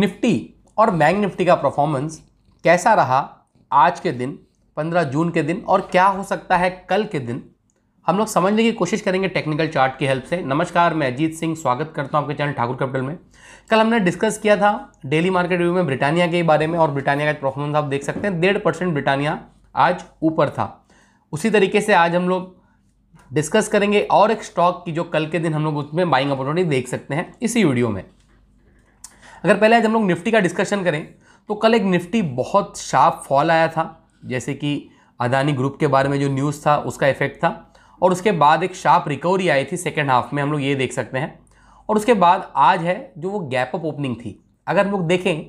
Nifty और bank Nifty का performance कैसा रहा आज के दिन 15 जून के दिन और क्या हो सकता है कल के दिन हम लोग समझने की कोशिश करेंगे टेक्निकल चार्ट की हेल्प से नमस्कार मैं अजीत सिंह स्वागत करता हूं आपके चैनल ठाकुर कैपिटल में कल हमने डिस्कस किया था डेली मार्केट रिव्यू में ब्रिटानिया के बारे में और ब्रिटानिया का परफॉर्मेंस आप देख सकते हैं डेढ़ परसेंट ब्रिटानिया आज ऊपर था उसी तरीके से आज हम लोग डिस्कस करेंगे और एक स्टॉक की जो कल के दिन हम लोग उसमें बाइंग अपॉर्चुनिटी देख सकते हैं इसी वीडियो में अगर पहले आज हम लोग निफ्टी का डिस्कशन करें तो कल एक निफ्टी बहुत शार्प फॉल आया था जैसे कि अदानी ग्रुप के बारे में जो न्यूज़ था उसका इफेक्ट था और उसके बाद एक शार्प रिकवरी आई थी सेकेंड हाफ में हम लोग ये देख सकते हैं और उसके बाद आज है जो वो गैप अप ओपनिंग थी अगर हम लोग देखें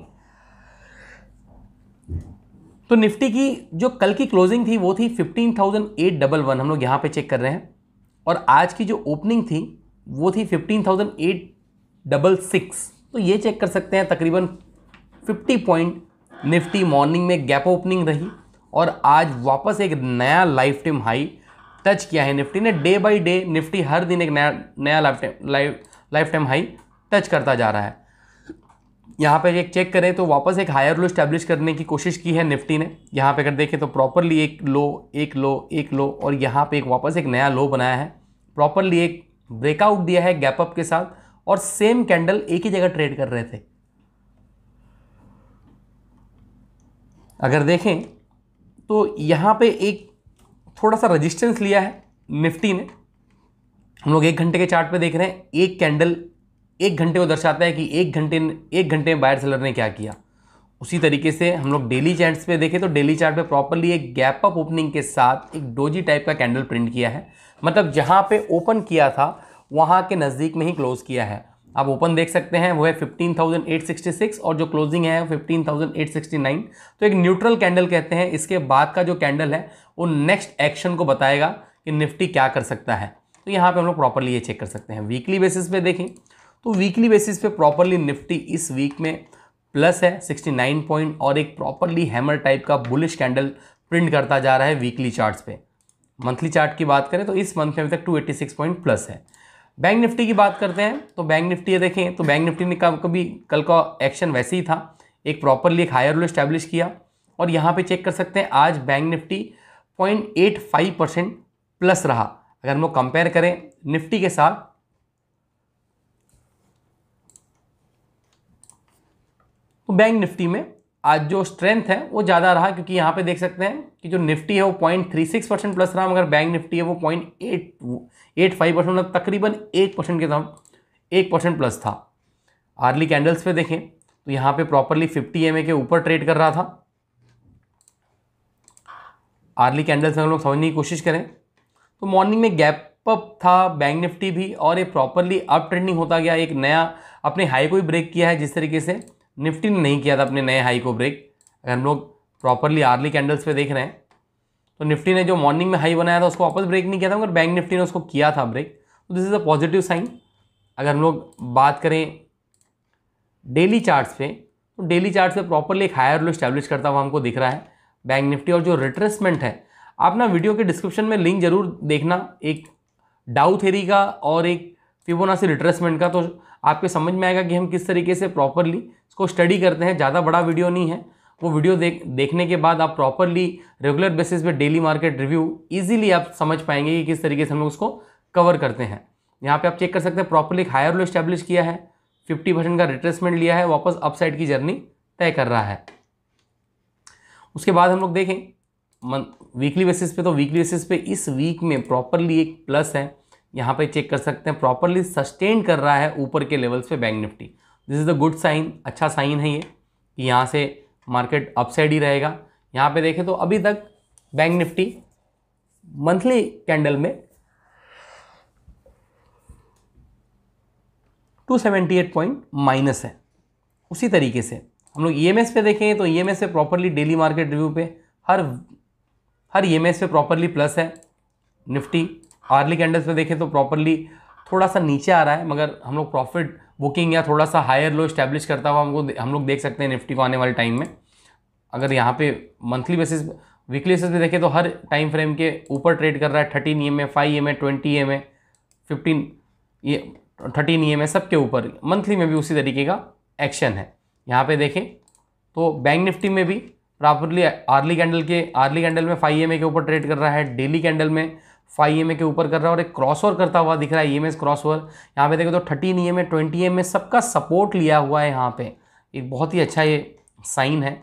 तो निफ्टी की जो कल की क्लोजिंग थी वो थी fifteen thousand eight double one हम लोग यहाँ पे चेक कर रहे हैं और आज की जो ओपनिंग थी वो थी fifteen thousand eight double six तो ये चेक कर सकते हैं तकरीबन 50 पॉइंट निफ्टी मॉर्निंग में गैप ओपनिंग रही और आज वापस एक नया लाइफ टाइम हाई टच किया है निफ्टी ने डे बाई डे निफ्टी हर दिन एक नया नया life time life life time high touch करता जा रहा है यहाँ पर एक चेक करें तो वापस एक हायर लो स्टैब्लिश करने की कोशिश की है निफ्टी ने यहाँ पे अगर देखें तो प्रॉपरली एक लो एक लो एक लो और यहाँ पे एक वापस एक नया लो बनाया है प्रॉपरली एक ब्रेकआउट दिया है गैप अप के साथ और सेम कैंडल एक ही जगह ट्रेड कर रहे थे अगर देखें तो यहाँ पे एक थोड़ा सा रजिस्टेंस लिया है निफ्टी ने हम लोग एक घंटे के चार्ट पे देख रहे हैं एक कैंडल एक घंटे को दर्शाता है कि एक घंटे एक घंटे में बायर सेलर ने क्या किया उसी तरीके से हम लोग डेली चार्ट्स पे देखें तो डेली चार्ट पे प्रॉपरली एक गैप अप ओपनिंग के साथ एक डोजी टाइप का कैंडल प्रिंट किया है मतलब जहाँ पे ओपन किया था वहाँ के नज़दीक में ही क्लोज़ किया है आप ओपन देख सकते हैं वो है 15,866 और जो क्लोजिंग है 15,869 तो एक न्यूट्रल कैंडल कहते हैं इसके बाद का जो कैंडल है वो नेक्स्ट एक्शन को बताएगा कि निफ्टी क्या कर सकता है तो यहाँ पे हम लोग प्रॉपरली ये चेक कर सकते हैं वीकली बेसिस पे देखें तो वीकली बेसिस पे प्रॉपरली निफ्टी इस वीक में प्लस है सिक्सटी पॉइंट और एक प्रॉपरली हैमर टाइप का बुलिश कैंडल प्रिंट करता जा रहा है वीकली चार्ट पे मंथली चार्ट की बात करें तो इस मंथ में अभी तक टू पॉइंट प्लस है बैंक निफ्टी की बात करते हैं तो बैंक निफ्टी देखें तो बैंक निफ्टी ने कब कभी कल का एक्शन वैसे ही था एक प्रॉपरली एक हायर लो स्टैब्लिश किया और यहाँ पे चेक कर सकते हैं आज बैंक निफ्टी 0.85 परसेंट प्लस रहा अगर हम लोग कंपेयर करें निफ्टी के साथ तो बैंक निफ्टी में आज जो स्ट्रेंथ है वो ज़्यादा रहा क्योंकि यहाँ पे देख सकते हैं कि जो निफ्टी है वो point three six percent plus रहा मगर बैंक निफ्टी है वो point eight eight five percent मतलब तकरीबन एक परसेंट के दाम एक परसेंट प्लस था आर्ली कैंडल्स पे देखें तो यहाँ पे प्रॉपरली फिफ्टी एम के ऊपर ट्रेड कर रहा था आर्ली कैंडल्स में हम लोग समझने की कोशिश करें तो मॉर्निंग में गैप अप था बैंक निफ्टी भी और ये प्रॉपरली अप ट्रेंडिंग होता गया एक नया अपने हाई को ही ब्रेक किया है जिस तरीके से निफ्टी ने नहीं किया था अपने नए हाई को ब्रेक अगर हम लोग प्रॉपरली आर्ली कैंडल्स पे देख रहे हैं तो निफ्टी ने जो मॉर्निंग में हाई बनाया था उसको वापस ब्रेक नहीं किया था मगर बैंक निफ्टी ने उसको किया था ब्रेक तो this is a positive sign अगर हम लोग बात करें डेली चार्ट्स पे तो डेली चार्ट पे प्रॉपरली एक हायर लो स्टैब्लिश करता हुआ हमको दिख रहा है बैंक निफ्टी और जो रिट्रेसमेंट है आप ना वीडियो के डिस्क्रिप्शन में लिंक जरूर देखना एक डाउ थेरी का और एक फिबोनासी रिट्रेसमेंट का तो आपके समझ में आएगा कि हम किस तरीके से प्रॉपरली इसको स्टडी करते हैं ज़्यादा बड़ा वीडियो नहीं है वो वीडियो देख देखने के बाद आप प्रॉपरली रेगुलर बेसिस पे डेली मार्केट रिव्यू इजीली आप समझ पाएंगे कि किस तरीके से हम लोग उसको कवर करते हैं यहाँ पे आप चेक कर सकते हैं प्रॉपरली हायर लो स्टैब्लिश किया है फिफ्टी परसेंट का रिट्रेसमेंट लिया है वापस अपसाइड की जर्नी तय कर रहा है उसके बाद हम लोग देखें वीकली बेसिस पे तो वीकली बेसिस पे इस वीक में प्रॉपरली एक प्लस है यहाँ पे चेक कर सकते हैं प्रॉपरली सस्टेन कर रहा है ऊपर के लेवल्स पे bank Nifty this is the good sign अच्छा साइन है ये कि यहाँ से मार्केट अपसाइड ही रहेगा यहाँ पे देखें तो अभी तक बैंक निफ्टी मंथली कैंडल में 278 पॉइंट माइनस है उसी तरीके से हम लोग ई e पे देखें तो ई e पे प्रॉपरली डेली मार्केट रिव्यू पे हर हर ई e पे प्रॉपरली प्लस है निफ्टी हार्ली कैंडल्स में देखें तो प्रॉपरली थोड़ा सा नीचे आ रहा है मगर हम लोग प्रॉफिट बुकिंग या थोड़ा सा हायर लो स्टैब्लिश करता हुआ हमको हम लोग देख सकते हैं निफ्टी को आने वाले टाइम में अगर यहाँ पे मंथली बेसिस वीकली बेसिस पे देखें तो हर टाइम फ्रेम के ऊपर ट्रेड कर रहा है thirteen E M A five E M A twenty E M A fifteen ये थर्टीन ई एम ए सबके ऊपर मंथली में भी उसी तरीके का एक्शन है यहाँ पे देखें तो बैंक निफ्टी में भी प्रॉपरली आर्ली कैंडल के आर्ली कैंडल में फाइव एम के ऊपर ट्रेड कर रहा है डेली कैंडल में फाइव ई e के ऊपर कर रहा है और एक क्रॉस ओवर करता हुआ दिख रहा है E M S crossover यहाँ पे देखो तो thirteen E M A twenty M A सबका सपोर्ट लिया हुआ है यहाँ पे एक बहुत ही अच्छा ये साइन है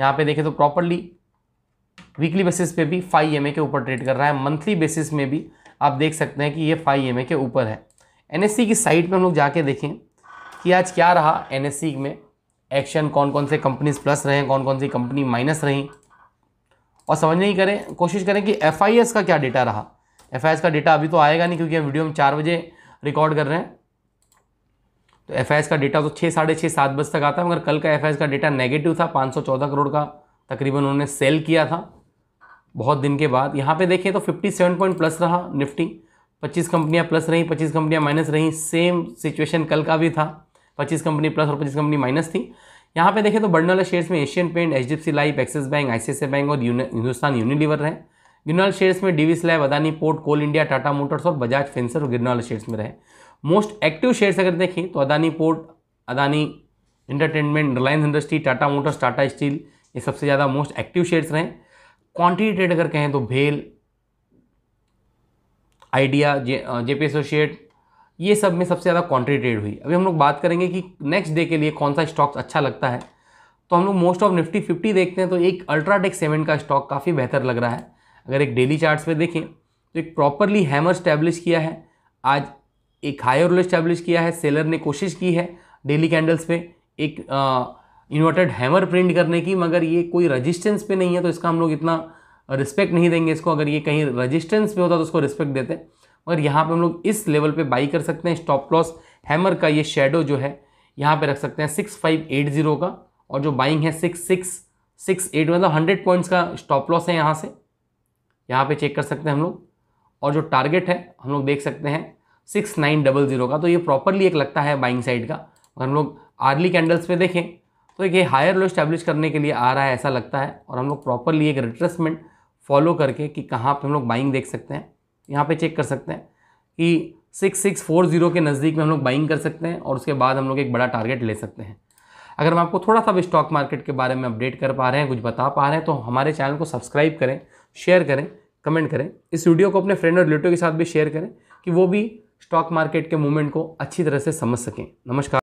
यहाँ पे देखें तो प्रॉपरली वीकली बेसिस पे भी फाइव एम e के ऊपर ट्रेड कर रहा है मंथली बेसिस में भी आप देख सकते हैं कि ये फाइव एम e के ऊपर है एन की साइट पर हम लोग जाके देखें कि आज क्या रहा एन में एक्शन कौन कौन से कंपनीज प्लस रहे कौन कौन सी कंपनी माइनस रही और समझ नहीं करें कोशिश करें कि एफ का क्या डेटा रहा एफ का डेटा अभी तो आएगा नहीं क्योंकि हम वीडियो हम चार बजे रिकॉर्ड कर रहे हैं तो एफ का डेटा तो छः साढ़े छः सात बजे तक आता है मगर कल का एफ का डेटा नेगेटिव था 514 करोड़ का तकरीबन उन्होंने सेल किया था बहुत दिन के बाद यहाँ पे देखें तो 57 पॉइंट प्लस रहा निफ्टी 25 कंपनियाँ प्लस रहीं 25 कंपनियाँ माइनस रहीं सेम सिचुएशन कल का भी था 25 कंपनी प्लस और 25 कंपनी माइनस थी यहाँ पे देखें तो बढ़ने वाले शेयर्स में Asian Paint H Life Axis Bank I Bank और हिंदुस्तान यूनिलीवर है गिरनाल शेयर्स में Divi's lab Adani port Coal India Tata Motors और बजाज फेंसर और गिरनाल शेयर्स में रहे मोस्ट एक्टिव शेयर्स अगर देखें तो Adani port Adani entertainment Reliance industry Tata Motors Tata Steel ये सबसे ज़्यादा मोस्ट एक्टिव शेयर्स रहे क्वान्टिटी ट्रेड अगर कहें तो भेल आइडिया जे पी एसोसिएट ये सब में सबसे ज़्यादा क्वान्टिटी ट्रेड हुई अभी हम लोग बात करेंगे कि नेक्स्ट डे के लिए कौन सा स्टॉक्स अच्छा लगता है तो हम लोग मोस्ट ऑफ निफ्टी फिफ्टी देखते हैं तो एक अल्ट्राटेक सेवन का स्टॉक काफ़ी बेहतर लग रहा है अगर एक डेली चार्ट्स पे देखें तो एक प्रॉपरली हैमर स्टैब्लिश किया है आज एक हायर लो स्टैब्लिश किया है सेलर ने कोशिश की है डेली कैंडल्स पे एक इन्वर्टेड हैमर प्रिंट करने की मगर ये कोई रजिस्टेंस पे नहीं है तो इसका हम लोग इतना रिस्पेक्ट नहीं देंगे इसको अगर ये कहीं रजिस्टेंस पे होता तो उसको रिस्पेक्ट देते मगर यहाँ पे हम लोग इस लेवल पे बाई कर सकते हैं स्टॉप लॉस हैमर का ये शेडो जो है यहाँ पर रख सकते हैं सिक्स फाइव एट जीरो का और जो बाइंग है सिक्स सिक्स सिक्स एट मतलब हंड्रेड पॉइंट्स का स्टॉप लॉस है यहाँ से यहाँ पे चेक कर सकते हैं हम लोग और जो टारगेट है हम लोग देख सकते हैं सिक्स नाइन डबल ज़ीरो का तो ये प्रॉपरली एक लगता है बाइंग साइड का अगर हम लोग आर्ली कैंडल्स पे देखें तो ये हायर लो स्टैब्लिश करने के लिए आ रहा है ऐसा लगता है और हम लोग प्रॉपरली एक रिट्रेसमेंट फॉलो करके कि कहाँ पर हम लोग बाइंग देख सकते हैं यहाँ पर चेक कर सकते हैं कि सिक्स सिक्स फोर जीरो के नज़दीक में हम लोग बाइंग कर सकते हैं और उसके बाद हम लोग एक बड़ा टारगेट ले सकते हैं अगर हम आपको थोड़ा सा भी स्टॉक मार्केट के बारे में अपडेट कर पा रहे हैं कुछ बता पा रहे हैं तो हमारे चैनल को सब्सक्राइब करें शेयर करें कमेंट करें इस वीडियो को अपने फ्रेंड और रिलेटिव के साथ भी शेयर करें कि वो भी स्टॉक मार्केट के मूवमेंट को अच्छी तरह से समझ सकें नमस्कार